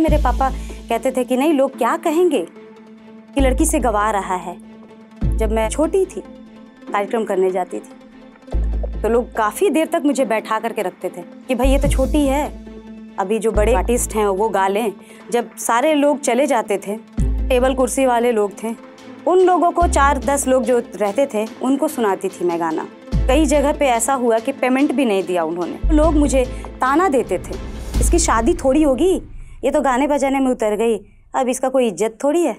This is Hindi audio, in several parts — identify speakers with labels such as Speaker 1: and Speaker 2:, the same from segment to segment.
Speaker 1: मेरे पापा कहते थे कि नहीं लोग क्या कहेंगे कि लड़की से गवा रहा है जब मैं छोटी थी कार्यक्रम करने जाती थी तो लोग काफ़ी देर तक मुझे बैठा करके रखते थे कि भाई ये तो छोटी है अभी जो बड़े आर्टिस्ट हैं वो गा लें जब सारे लोग चले जाते थे टेबल कुर्सी वाले लोग थे उन लोगों को चार दस लोग जो रहते थे उनको सुनाती थी मैं गाना कई जगह पे ऐसा हुआ कि पेमेंट भी नहीं दिया उन्होंने लोग मुझे ताना देते थे इसकी शादी थोड़ी होगी ये तो गाने बजाने में उतर गई अब इसका कोई इज्जत थोड़ी है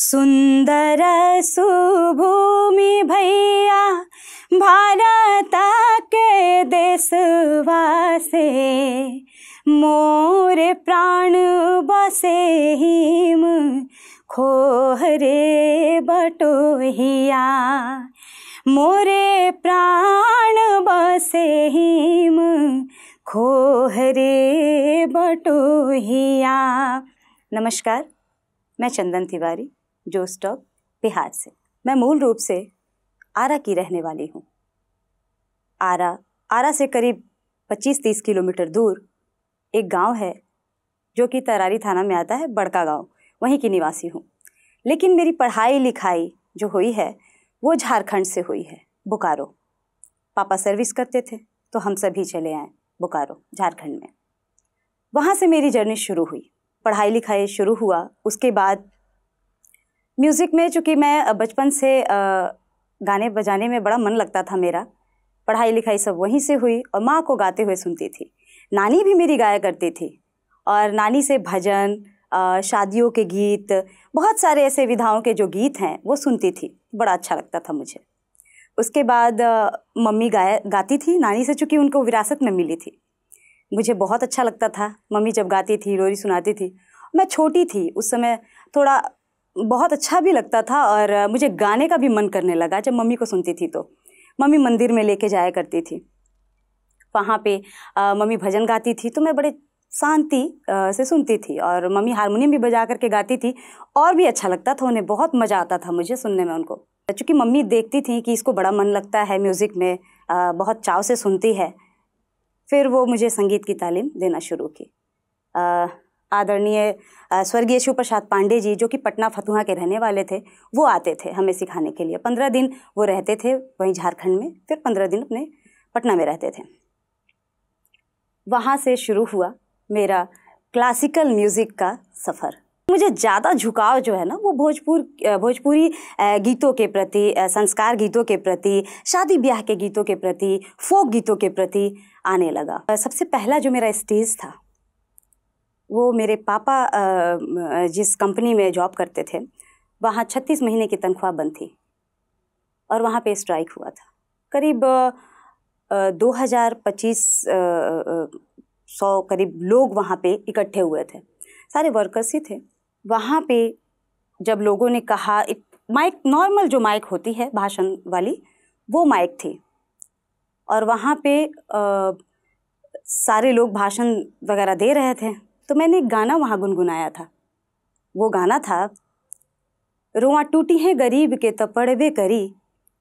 Speaker 1: सुंदर सुभूमि भैया भारत के देशवासे मोर प्राण बसे हिम खोहरे बटोहिया मोरे प्राण बसे हिम खोहरे बटोहिया नमस्कार मैं चंदन तिवारी जो स्टॉक बिहार से मैं मूल रूप से आरा की रहने वाली हूँ आरा आरा से करीब 25-30 किलोमीटर दूर एक गांव है जो कि तरारी थाना में आता है बड़का गांव वहीं की निवासी हूँ लेकिन मेरी पढ़ाई लिखाई जो हुई है वो झारखंड से हुई है बोकारो पापा सर्विस करते थे तो हम सभी चले आए बोकारो झारखंड में वहाँ से मेरी जर्नी शुरू हुई पढ़ाई लिखाई शुरू हुआ उसके बाद म्यूज़िक में चूँकि मैं बचपन से गाने बजाने में बड़ा मन लगता था मेरा पढ़ाई लिखाई सब वहीं से हुई और माँ को गाते हुए सुनती थी नानी भी मेरी गाया करती थी और नानी से भजन शादियों के गीत बहुत सारे ऐसे विधाओं के जो गीत हैं वो सुनती थी बड़ा अच्छा लगता था मुझे उसके बाद मम्मी गाया गाती थी नानी से चूँकि उनको विरासत में मिली थी मुझे बहुत अच्छा लगता था मम्मी जब गाती थी रोरी सुनाती थी मैं छोटी थी उस समय थोड़ा बहुत अच्छा भी लगता था और मुझे गाने का भी मन करने लगा जब मम्मी को सुनती थी तो मम्मी मंदिर में लेके जाया करती थी वहाँ पे मम्मी भजन गाती थी तो मैं बड़े शांति से सुनती थी और मम्मी हारमोनियम भी बजा करके गाती थी और भी अच्छा लगता था उन्हें बहुत मज़ा आता था मुझे सुनने में उनको चूँकि मम्मी देखती थी कि इसको बड़ा मन लगता है म्यूज़िक में आ, बहुत चाव से सुनती है फिर वो मुझे संगीत की तालीम देना शुरू की आदरणीय स्वर्गीय शिव प्रसाद पांडे जी जो कि पटना फतुहा के रहने वाले थे वो आते थे हमें सिखाने के लिए पंद्रह दिन वो रहते थे वहीं झारखंड में फिर पंद्रह दिन अपने पटना में रहते थे वहाँ से शुरू हुआ मेरा क्लासिकल म्यूज़िक का सफ़र मुझे ज़्यादा झुकाव जो है ना वो भोजपुर भोजपुरी गीतों के प्रति संस्कार गीतों के प्रति शादी ब्याह के गीतों के प्रति फोक गीतों के प्रति आने लगा सबसे पहला जो मेरा स्टेज था वो मेरे पापा जिस कंपनी में जॉब करते थे वहाँ छत्तीस महीने की तनख्वाह बंद थी और वहाँ पे स्ट्राइक हुआ था करीब दो हज़ार पच्चीस सौ करीब लोग वहाँ पे इकट्ठे हुए थे सारे वर्कर्स ही थे वहाँ पे जब लोगों ने कहा माइक नॉर्मल जो माइक होती है भाषण वाली वो माइक थी और वहाँ पे आ, सारे लोग भाषण वगैरह दे रहे थे तो मैंने एक गाना वहाँ गुनगुनाया था वो गाना था रोआ टूटी है गरीब के तपड़बे तो करी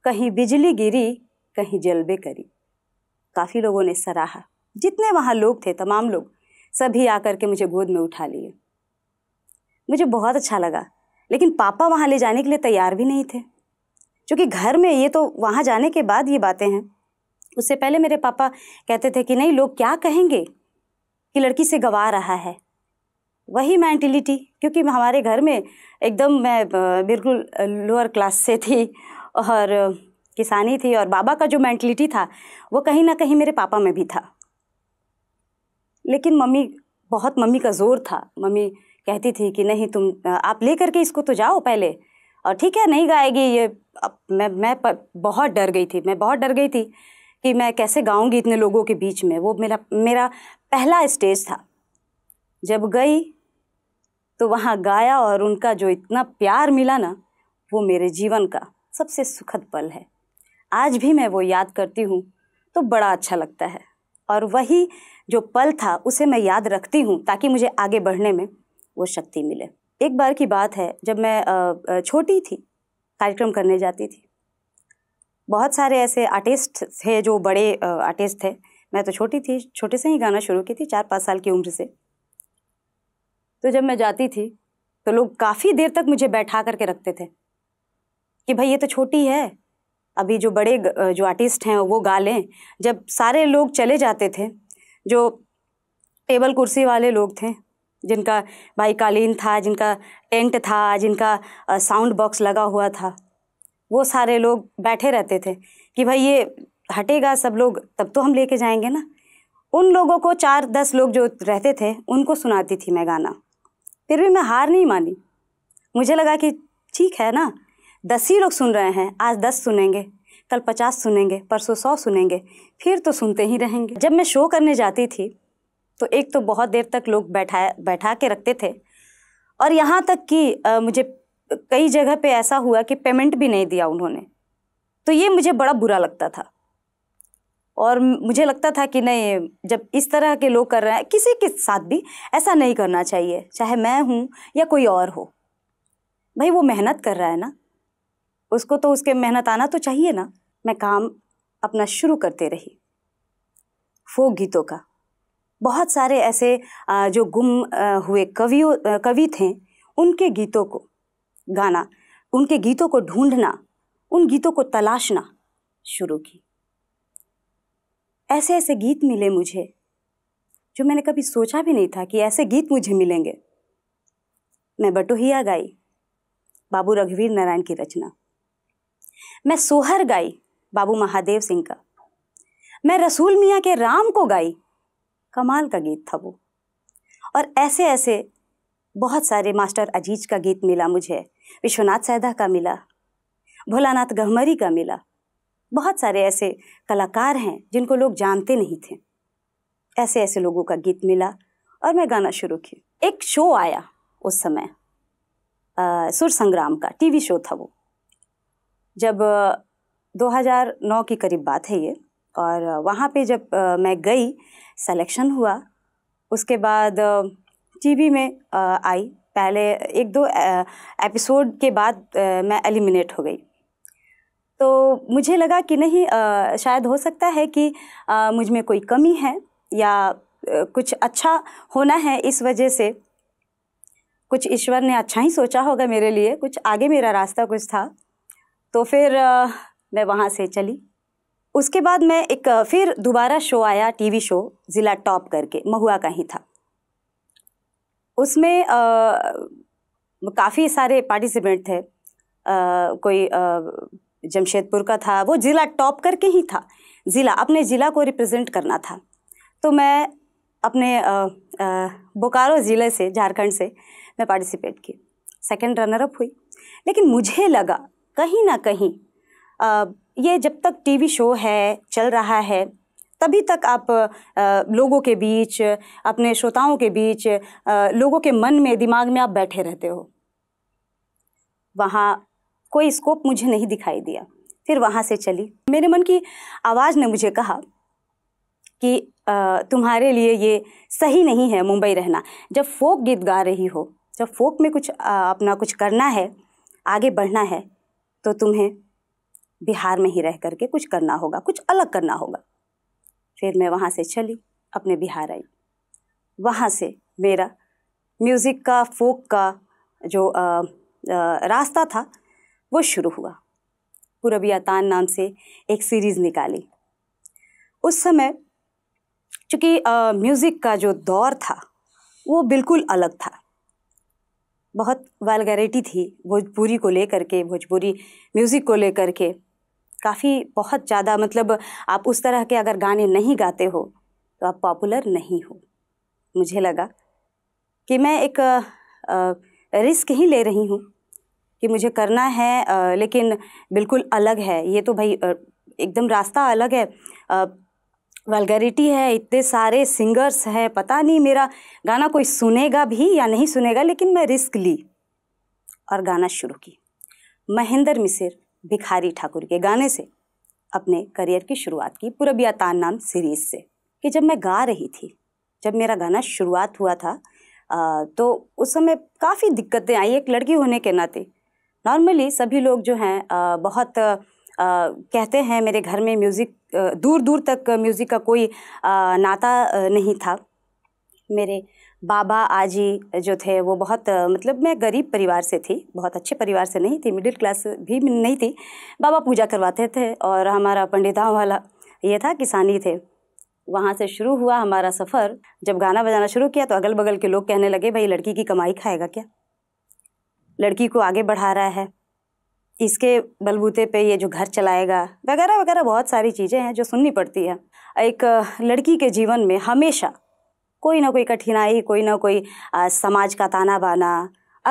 Speaker 1: कहीं बिजली गिरी कहीं जलबे करी काफ़ी लोगों ने सराहा जितने वहाँ लोग थे तमाम लोग सभी आकर के मुझे गोद में उठा लिए मुझे बहुत अच्छा लगा लेकिन पापा वहाँ ले जाने के लिए तैयार भी नहीं थे क्योंकि घर में ये तो वहाँ जाने के बाद ये बातें हैं उससे पहले मेरे पापा कहते थे कि नहीं लोग क्या कहेंगे कि लड़की से गवा रहा है वही मैंटिलिटी क्योंकि हमारे घर में एकदम मैं बिल्कुल लोअर क्लास से थी और किसानी थी और बाबा का जो मैंटिलिटी था वो कहीं ना कहीं मेरे पापा में भी था लेकिन मम्मी बहुत मम्मी का ज़ोर था मम्मी कहती थी कि नहीं तुम आप ले करके इसको तो जाओ पहले और ठीक है नहीं गाएगी ये अब मैं मैं बहुत डर गई थी मैं बहुत डर गई थी कि मैं कैसे गाऊंगी इतने लोगों के बीच में वो मेरा मेरा पहला स्टेज था जब गई तो वहाँ गाया और उनका जो इतना प्यार मिला ना वो मेरे जीवन का सबसे सुखद पल है आज भी मैं वो याद करती हूँ तो बड़ा अच्छा लगता है और वही जो पल था उसे मैं याद रखती हूँ ताकि मुझे आगे बढ़ने में वो शक्ति मिले एक बार की बात है जब मैं छोटी थी कार्यक्रम करने जाती थी बहुत सारे ऐसे आर्टिस्ट थे जो बड़े आर्टिस्ट थे मैं तो छोटी थी छोटे से ही गाना शुरू की थी चार पाँच साल की उम्र से तो जब मैं जाती थी तो लोग काफ़ी देर तक मुझे बैठा करके रखते थे कि भाई ये तो छोटी है अभी जो बड़े जो आर्टिस्ट हैं वो गा लें जब सारे लोग चले जाते थे जो टेबल कुर्सी वाले लोग थे जिनका भाई कालीन था जिनका टेंट था जिनका साउंड बॉक्स लगा हुआ था वो सारे लोग बैठे रहते थे कि भाई ये हटेगा सब लोग तब तो हम लेके जाएंगे ना उन लोगों को चार दस लोग जो रहते थे उनको सुनाती थी मैं गाना फिर भी मैं हार नहीं मानी मुझे लगा कि ठीक है ना दस ही लोग सुन रहे हैं आज दस सुनेंगे कल पचास सुनेंगे परसों सौ सुनेंगे फिर तो सुनते ही रहेंगे जब मैं शो करने जाती थी तो एक तो बहुत देर तक लोग बैठा बैठा के रखते थे और यहाँ तक कि मुझे कई जगह पे ऐसा हुआ कि पेमेंट भी नहीं दिया उन्होंने तो ये मुझे बड़ा बुरा लगता था और मुझे लगता था कि नहीं जब इस तरह के लोग कर रहे हैं किसी के साथ भी ऐसा नहीं करना चाहिए चाहे मैं हूँ या कोई और हो भाई वो मेहनत कर रहा है ना उसको तो उसके मेहनत आना तो चाहिए ना मैं काम अपना शुरू करते रही फोक गीतों का बहुत सारे ऐसे जो गुम हुए कवियों कवि थे उनके गीतों को गाना उनके गीतों को ढूंढना उन गीतों को तलाशना शुरू की ऐसे ऐसे गीत मिले मुझे जो मैंने कभी सोचा भी नहीं था कि ऐसे गीत मुझे मिलेंगे मैं बटोहिया गाई बाबू रघुवीर नारायण की रचना मैं सोहर गाई बाबू महादेव सिंह का मैं रसूल मियाँ के राम को गाई कमाल का गीत था वो और ऐसे ऐसे बहुत सारे मास्टर अजीज का गीत मिला मुझे विश्वनाथ सैदा का मिला भोलानाथ गहमरी का मिला बहुत सारे ऐसे कलाकार हैं जिनको लोग जानते नहीं थे ऐसे ऐसे लोगों का गीत मिला और मैं गाना शुरू की एक शो आया उस समय आ, सुर संग्राम का टीवी शो था वो जब 2009 के करीब बात है ये और वहाँ पे जब मैं गई सिलेक्शन हुआ उसके बाद टीवी में आई पहले एक दो एपिसोड के बाद मैं एलिमिनेट हो गई तो मुझे लगा कि नहीं शायद हो सकता है कि मुझ में कोई कमी है या कुछ अच्छा होना है इस वजह से कुछ ईश्वर ने अच्छा ही सोचा होगा मेरे लिए कुछ आगे मेरा रास्ता कुछ था तो फिर मैं वहाँ से चली उसके बाद मैं एक फिर दोबारा शो आया टीवी शो ज़िला टॉप करके महुआ का ही था उसमें काफ़ी सारे पार्टिसिपेंट थे आ, कोई जमशेदपुर का था वो ज़िला टॉप करके ही था ज़िला अपने ज़िला को रिप्रेजेंट करना था तो मैं अपने आ, बोकारो ज़िले से झारखंड से मैं पार्टिसिपेट की सेकंड रनर अप हुई लेकिन मुझे लगा कहीं ना कहीं ये जब तक टीवी शो है चल रहा है तभी तक आप लोगों के बीच अपने श्रोताओं के बीच लोगों के मन में दिमाग में आप बैठे रहते हो वहाँ कोई स्कोप मुझे नहीं दिखाई दिया फिर वहाँ से चली मेरे मन की आवाज़ ने मुझे कहा कि तुम्हारे लिए ये सही नहीं है मुंबई रहना जब फोक गीत गा रही हो जब फोक में कुछ अपना कुछ करना है आगे बढ़ना है तो तुम्हें बिहार में ही रह करके कुछ करना होगा कुछ अलग करना होगा फिर मैं वहाँ से चली अपने बिहार आई वहाँ से मेरा म्यूज़िक का फोक का जो आ, आ, रास्ता था वो शुरू हुआ पुरबिया तान नाम से एक सीरीज़ निकाली उस समय चूँकि म्यूज़िक का जो दौर था वो बिल्कुल अलग था बहुत वालगैरिटी थी भोजपुरी को लेकर के भोजपुरी म्यूज़िक को लेकर के काफ़ी बहुत ज़्यादा मतलब आप उस तरह के अगर गाने नहीं गाते हो तो आप पॉपुलर नहीं हो मुझे लगा कि मैं एक रिस्क ही ले रही हूँ कि मुझे करना है लेकिन बिल्कुल अलग है ये तो भाई एकदम रास्ता अलग है वलगरिटी है इतने सारे सिंगर्स हैं पता नहीं मेरा गाना कोई सुनेगा भी या नहीं सुनेगा लेकिन मैं रिस्क ली और गाना शुरू की महेंद्र मिसिर भिखारी ठाकुर के गाने से अपने करियर की शुरुआत की पूरब तान नाम सीरीज से कि जब मैं गा रही थी जब मेरा गाना शुरुआत हुआ था आ, तो उस समय काफ़ी दिक्कतें आई एक लड़की होने के नाते नॉर्मली सभी लोग जो हैं बहुत आ, कहते हैं मेरे घर में म्यूज़िक दूर दूर तक म्यूज़िक का कोई आ, नाता नहीं था मेरे बाबा आजी जो थे वो बहुत मतलब मैं गरीब परिवार से थी बहुत अच्छे परिवार से नहीं थी मिडिल क्लास भी नहीं थी बाबा पूजा करवाते थे और हमारा पंडिताओं वाला ये था किसानी थे वहाँ से शुरू हुआ हमारा सफ़र जब गाना बजाना शुरू किया तो अगल बगल के लोग कहने लगे भाई लड़की की कमाई खाएगा क्या लड़की को आगे बढ़ा रहा है इसके बलबूते पे ये जो घर चलाएगा वगैरह वगैरह बहुत सारी चीज़ें हैं जो सुननी पड़ती हैं एक लड़की के जीवन में हमेशा कोई ना कोई कठिनाई कोई ना कोई आ, समाज का ताना बाना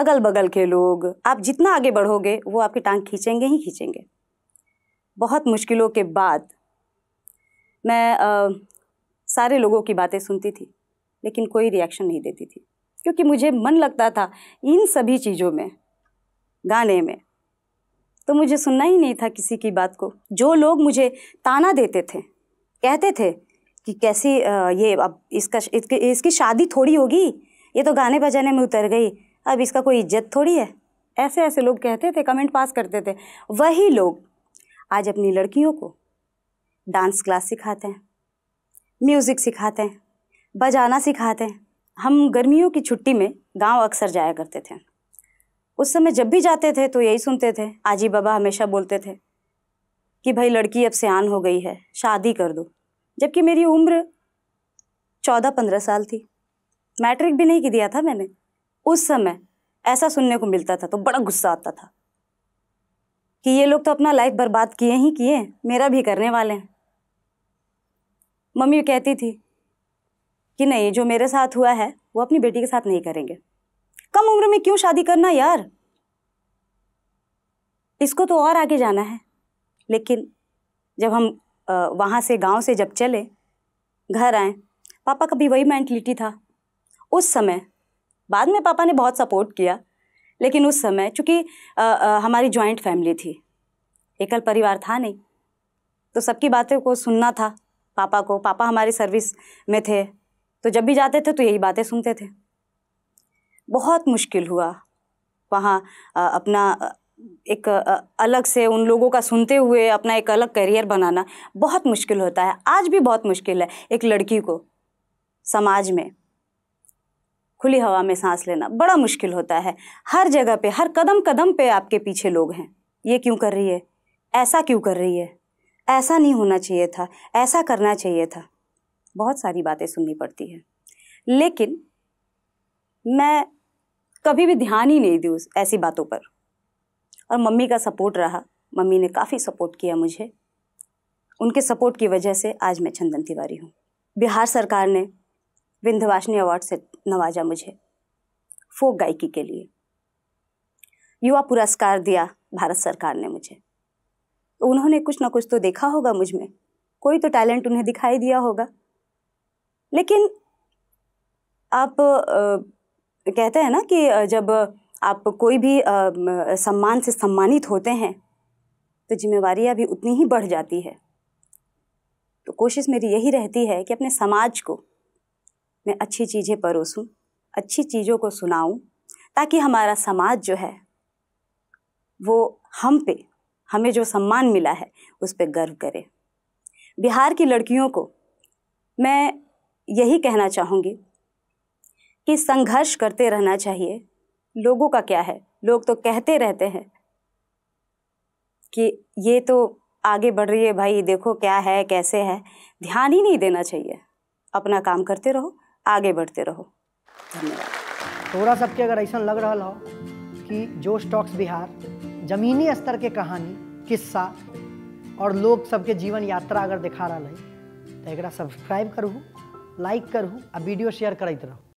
Speaker 1: अगल बगल के लोग आप जितना आगे बढ़ोगे वो आपकी टांग खींचेंगे ही खींचेंगे बहुत मुश्किलों के बाद मैं आ, सारे लोगों की बातें सुनती थी लेकिन कोई रिएक्शन नहीं देती थी क्योंकि मुझे मन लगता था इन सभी चीज़ों में गाने में तो मुझे सुनना ही नहीं था किसी की बात को जो लोग मुझे ताना देते थे कहते थे कि कैसी ये अब इसका इसकी शादी थोड़ी होगी ये तो गाने बजाने में उतर गई अब इसका कोई इज्जत थोड़ी है ऐसे ऐसे लोग कहते थे कमेंट पास करते थे वही लोग आज अपनी लड़कियों को डांस क्लास सिखाते हैं म्यूज़िक सिखाते हैं बजाना सिखाते हैं हम गर्मियों की छुट्टी में गांव अक्सर जाया करते थे उस समय जब भी जाते थे तो यही सुनते थे आजी बाबा हमेशा बोलते थे कि भाई लड़की अब सियान हो गई है शादी कर दो जबकि मेरी उम्र चौदह पंद्रह साल थी मैट्रिक भी नहीं की दिया था मैंने उस समय ऐसा सुनने को मिलता था तो बड़ा गुस्सा आता था कि ये लोग तो अपना लाइफ बर्बाद किए ही किए मेरा भी करने वाले हैं मम्मी कहती थी कि नहीं जो मेरे साथ हुआ है वो अपनी बेटी के साथ नहीं करेंगे कम उम्र में क्यों शादी करना यार इसको तो और आगे जाना है लेकिन जब हम वहाँ से गांव से जब चले घर आए पापा का भी वही मैंटलिटी था उस समय बाद में पापा ने बहुत सपोर्ट किया लेकिन उस समय चूँकि हमारी जॉइंट फैमिली थी एकल परिवार था नहीं तो सबकी बातें को सुनना था पापा को पापा हमारी सर्विस में थे तो जब भी जाते थे तो यही बातें सुनते थे बहुत मुश्किल हुआ वहाँ अपना एक अलग से उन लोगों का सुनते हुए अपना एक अलग करियर बनाना बहुत मुश्किल होता है आज भी बहुत मुश्किल है एक लड़की को समाज में खुली हवा में सांस लेना बड़ा मुश्किल होता है हर जगह पे हर कदम कदम पे आपके पीछे लोग हैं ये क्यों कर रही है ऐसा क्यों कर रही है ऐसा नहीं होना चाहिए था ऐसा करना चाहिए था बहुत सारी बातें सुननी पड़ती है लेकिन मैं कभी भी ध्यान ही नहीं दी उस ऐसी बातों पर और मम्मी का सपोर्ट रहा मम्मी ने काफ़ी सपोर्ट किया मुझे उनके सपोर्ट की वजह से आज मैं चंदन तिवारी हूँ बिहार सरकार ने विंध्यवासिनी अवार्ड से नवाजा मुझे फोक गायकी के लिए युवा पुरस्कार दिया भारत सरकार ने मुझे तो उन्होंने कुछ ना कुछ तो देखा होगा मुझ में कोई तो टैलेंट उन्हें दिखाई दिया होगा लेकिन आप आ, कहते हैं ना कि जब आप कोई भी सम्मान से सम्मानित होते हैं तो जिम्मेवारियाँ भी उतनी ही बढ़ जाती है तो कोशिश मेरी यही रहती है कि अपने समाज को मैं अच्छी चीज़ें परोसूँ अच्छी चीज़ों को सुनाऊँ ताकि हमारा समाज जो है वो हम पे हमें जो सम्मान मिला है उस पर गर्व करे बिहार की लड़कियों को मैं यही कहना चाहूँगी कि संघर्ष करते रहना चाहिए लोगों का क्या है लोग तो कहते रहते हैं कि ये तो आगे बढ़ रही है भाई देखो क्या है कैसे है ध्यान ही नहीं देना चाहिए अपना काम करते रहो आगे बढ़ते रहो धन्यवाद थोड़ा सबके अगर ऐसा लग रहा हो कि जो स्टॉक्स बिहार जमीनी स्तर के कहानी किस्सा और लोग सबके जीवन यात्रा अगर दिखा रहा है तो एक सब्सक्राइब करूँ लाइक करूँ आ वीडियो शेयर करते रहूँ